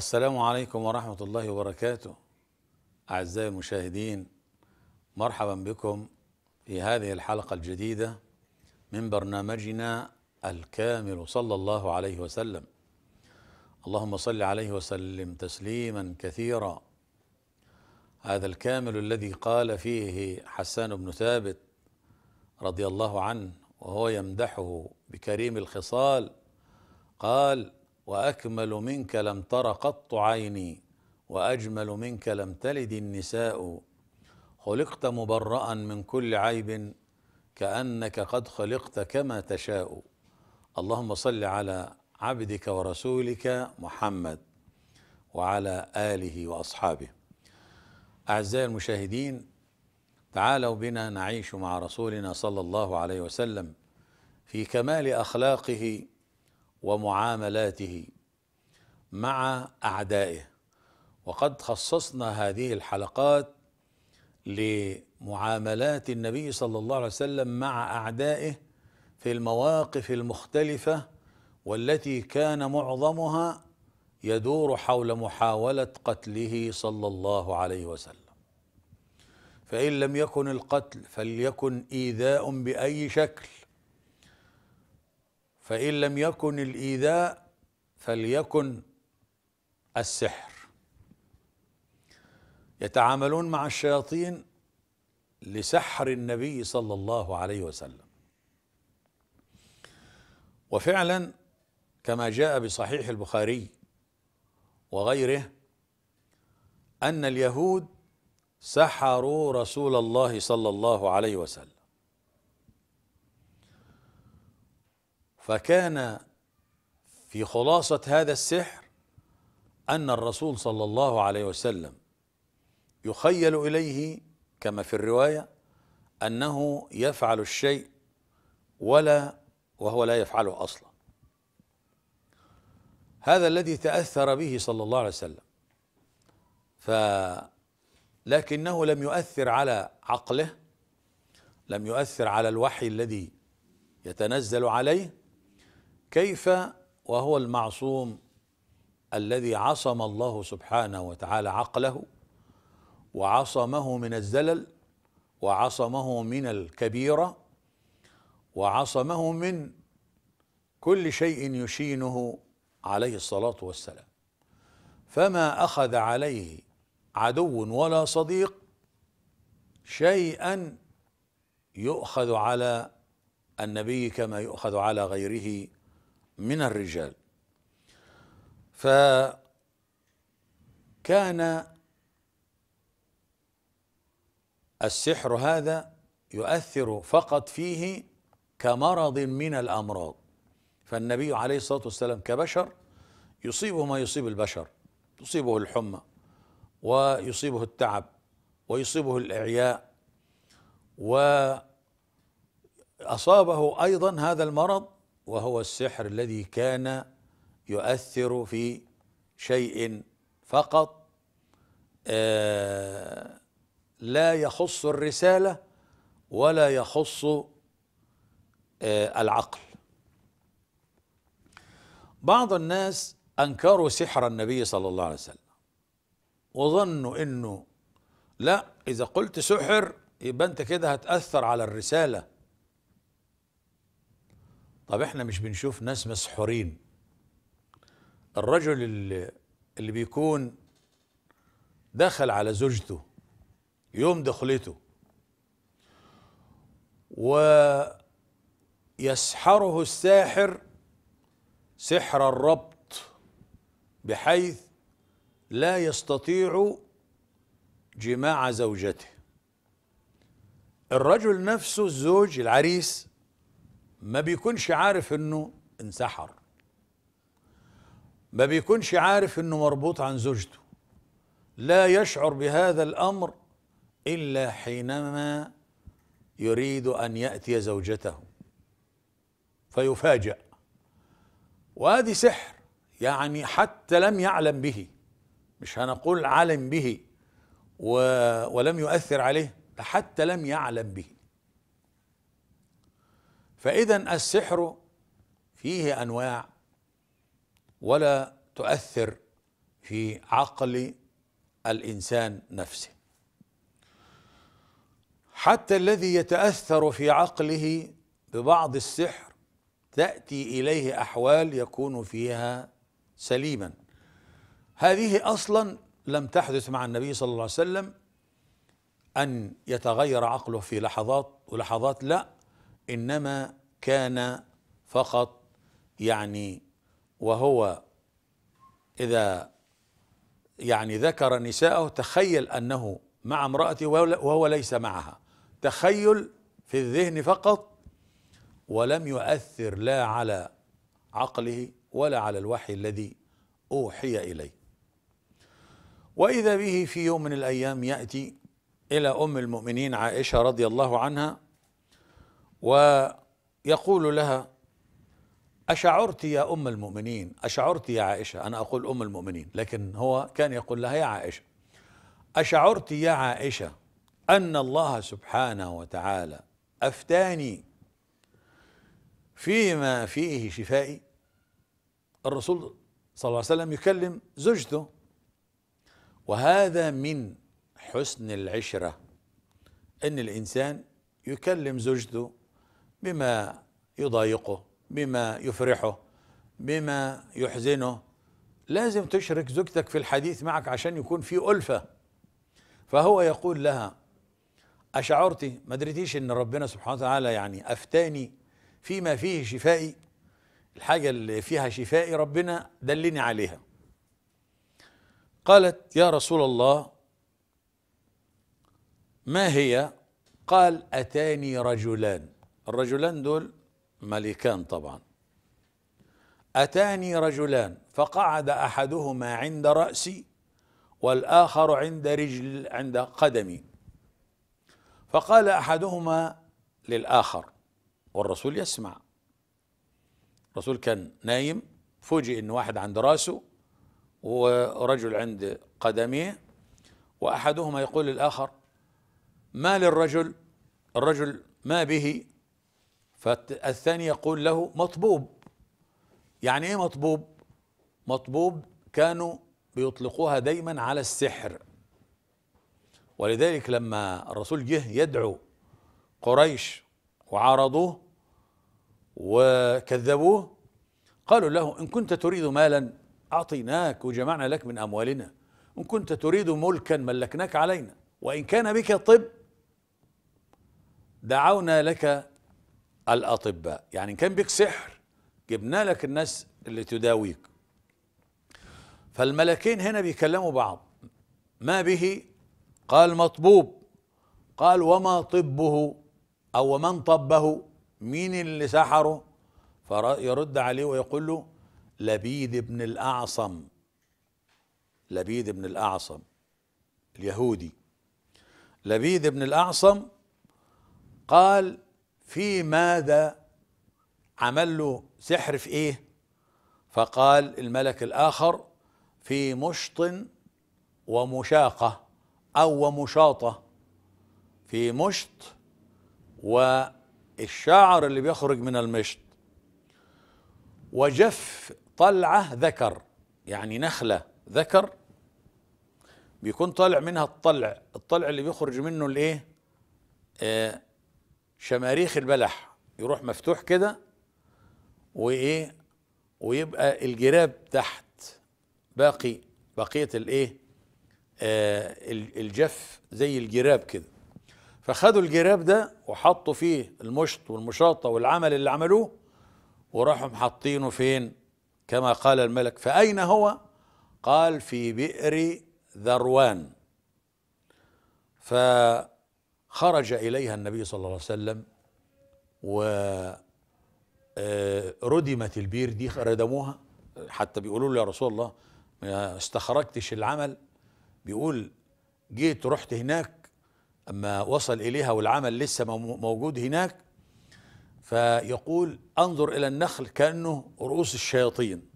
السلام عليكم ورحمة الله وبركاته أعزائي المشاهدين مرحبا بكم في هذه الحلقة الجديدة من برنامجنا الكامل صلى الله عليه وسلم اللهم صل عليه وسلم تسليما كثيرا هذا الكامل الذي قال فيه حسان بن ثابت رضي الله عنه وهو يمدحه بكريم الخصال قال واكمل منك لم تر قط عيني واجمل منك لم تلد النساء خلقت مبرأ من كل عيب كأنك قد خلقت كما تشاء اللهم صل على عبدك ورسولك محمد وعلى آله وأصحابه أعزائي المشاهدين تعالوا بنا نعيش مع رسولنا صلى الله عليه وسلم في كمال أخلاقه ومعاملاته مع اعدائه وقد خصصنا هذه الحلقات لمعاملات النبي صلى الله عليه وسلم مع اعدائه في المواقف المختلفه والتي كان معظمها يدور حول محاوله قتله صلى الله عليه وسلم فان لم يكن القتل فليكن ايذاء باي شكل فإن لم يكن الإيذاء فليكن السحر يتعاملون مع الشياطين لسحر النبي صلى الله عليه وسلم وفعلا كما جاء بصحيح البخاري وغيره أن اليهود سحروا رسول الله صلى الله عليه وسلم فكان في خلاصة هذا السحر أن الرسول صلى الله عليه وسلم يخيل إليه كما في الرواية أنه يفعل الشيء ولا وهو لا يفعله أصلا هذا الذي تأثر به صلى الله عليه وسلم ف لكنه لم يؤثر على عقله لم يؤثر على الوحي الذي يتنزل عليه كيف وهو المعصوم الذي عصم الله سبحانه وتعالى عقله وعصمه من الزلل وعصمه من الكبيره وعصمه من كل شيء يشينه عليه الصلاه والسلام فما اخذ عليه عدو ولا صديق شيئا يؤخذ على النبي كما يؤخذ على غيره من الرجال فكان السحر هذا يؤثر فقط فيه كمرض من الأمراض فالنبي عليه الصلاة والسلام كبشر يصيبه ما يصيب البشر تصيبه الحمى ويصيبه التعب ويصيبه الإعياء وأصابه أيضا هذا المرض وهو السحر الذي كان يؤثر في شيء فقط آه، لا يخص الرسالة ولا يخص آه، العقل بعض الناس أنكروا سحر النبي صلى الله عليه وسلم وظنوا أنه لا إذا قلت سحر يبقى أنت كده هتأثر على الرسالة طب احنا مش بنشوف ناس مسحورين الرجل اللي, اللي بيكون دخل على زوجته يوم دخلته ويسحره الساحر سحر الربط بحيث لا يستطيع جماع زوجته الرجل نفسه الزوج العريس ما بيكونش عارف انه انسحر ما بيكونش عارف انه مربوط عن زوجته لا يشعر بهذا الامر الا حينما يريد ان ياتي زوجته فيفاجأ وهذه سحر يعني حتى لم يعلم به مش هنقول علم به و ولم يؤثر عليه حتى لم يعلم به فإذا السحر فيه أنواع ولا تؤثر في عقل الإنسان نفسه حتى الذي يتأثر في عقله ببعض السحر تأتي إليه أحوال يكون فيها سليما هذه أصلا لم تحدث مع النبي صلى الله عليه وسلم أن يتغير عقله في لحظات ولحظات لا انما كان فقط يعني وهو اذا يعني ذكر نساءه تخيل انه مع امرأته وهو ليس معها تخيل في الذهن فقط ولم يؤثر لا على عقله ولا على الوحي الذي اوحي اليه واذا به في يوم من الايام ياتي الى ام المؤمنين عائشه رضي الله عنها ويقول لها أشعرت يا أم المؤمنين أشعرت يا عائشة أنا أقول أم المؤمنين لكن هو كان يقول لها يا عائشة أشعرت يا عائشة أن الله سبحانه وتعالى أفتاني فيما فيه شفائي الرسول صلى الله عليه وسلم يكلم زوجته وهذا من حسن العشرة أن الإنسان يكلم زوجته بما يضايقه بما يفرحه بما يحزنه لازم تشرك زوجتك في الحديث معك عشان يكون في ألفة فهو يقول لها أشعرت ما دريتيش أن ربنا سبحانه وتعالى يعني أفتاني فيما فيه شفائي الحاجة اللي فيها شفائي ربنا دلني عليها قالت يا رسول الله ما هي قال أتاني رجلان الرجلان دول ملكان طبعا أتاني رجلان فقعد أحدهما عند رأسي والآخر عند رجل عند قدمي فقال أحدهما للآخر والرسول يسمع الرسول كان نايم فوجئ ان واحد عند راسه ورجل عند قدميه واحدهما يقول للاخر ما للرجل الرجل ما به فالثاني يقول له مطبوب يعني ايه مطبوب مطبوب كانوا بيطلقوها دايما على السحر ولذلك لما الرسول جه يدعو قريش وعارضوه وكذبوه قالوا له إن كنت تريد مالا أعطيناك وجمعنا لك من أموالنا إن كنت تريد ملكا ملكناك علينا وإن كان بك طب دعونا لك الأطباء يعني كان بيك سحر جبنا لك الناس اللي تداويك فالملكين هنا بيكلموا بعض ما به قال مطبوب قال وما طبه أو ومن طبه مين اللي سحره فيرد عليه ويقول له لبيد بن الأعصم لبيد بن الأعصم اليهودي لبيد بن الأعصم قال في ماذا عمل له سحر في ايه فقال الملك الاخر في مشط ومشاقه او ومشاطه في مشط والشعر اللي بيخرج من المشط وجف طلعه ذكر يعني نخله ذكر بيكون طالع منها الطلع الطلع اللي بيخرج منه الايه آه شماريخ البلح يروح مفتوح كده وايه ويبقى الجراب تحت باقي بقيه الايه آه الجف زي الجراب كده فخدوا الجراب ده وحطوا فيه المشط والمشاطه والعمل اللي عملوه وراحوا حاطينه فين كما قال الملك فأين هو قال في بئر ذروان ف خرج إليها النبي صلى الله عليه وسلم وردمت آه، البير دي ردموها حتى بيقولوا له يا رسول الله ما استخرجتش العمل بيقول جيت رحت هناك أما وصل إليها والعمل لسه موجود هناك فيقول انظر إلى النخل كأنه رؤوس الشياطين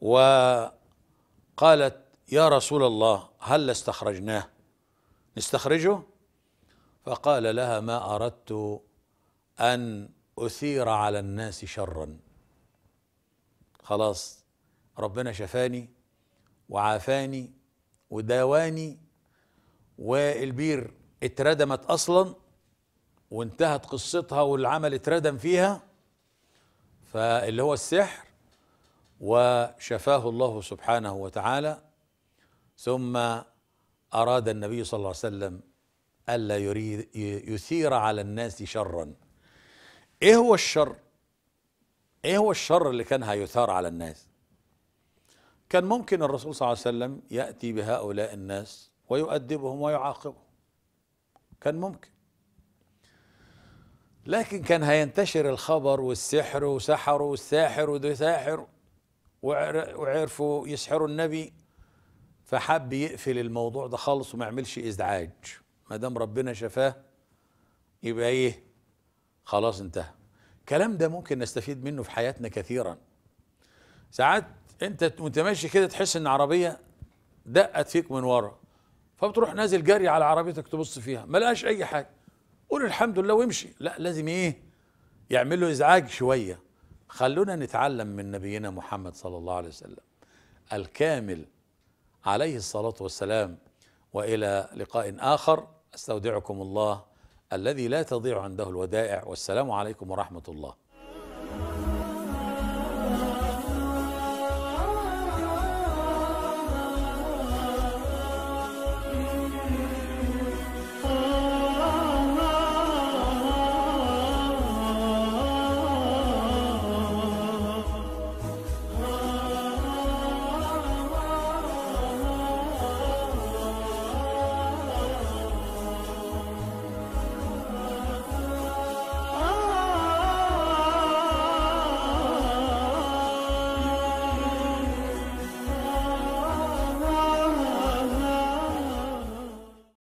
وقالت يا رسول الله هل استخرجناه نستخرجه فقال لها ما أردت أن أثير على الناس شرا خلاص ربنا شفاني وعافاني وداواني والبير اتردمت أصلا وانتهت قصتها والعمل اتردم فيها فاللي هو السحر وشفاه الله سبحانه وتعالى ثم أراد النبي صلى الله عليه وسلم ألا يريد يثير على الناس شرا إيه هو الشر؟ إيه هو الشر اللي كان هيثار على الناس؟ كان ممكن الرسول صلى الله عليه وسلم يأتي بهؤلاء الناس ويؤدبهم ويعاقبهم كان ممكن لكن كان هينتشر الخبر والسحر وسحروا والساحر وده ساحر وعرفوا يسحروا النبي فحب يقفل الموضوع ده خالص وما يعملش ازعاج ما دام ربنا شفاه يبقى ايه خلاص انتهى الكلام ده ممكن نستفيد منه في حياتنا كثيرا ساعات انت وانت ماشي كده تحس ان عربيه دقت فيك من ورا فبتروح نازل جري على عربيتك تبص فيها ما لقاش اي حاجه قول الحمد لله وامشي لا لازم ايه يعمل له ازعاج شويه خلونا نتعلم من نبينا محمد صلى الله عليه وسلم الكامل عليه الصلاة والسلام وإلى لقاء آخر أستودعكم الله الذي لا تضيع عنده الودائع والسلام عليكم ورحمة الله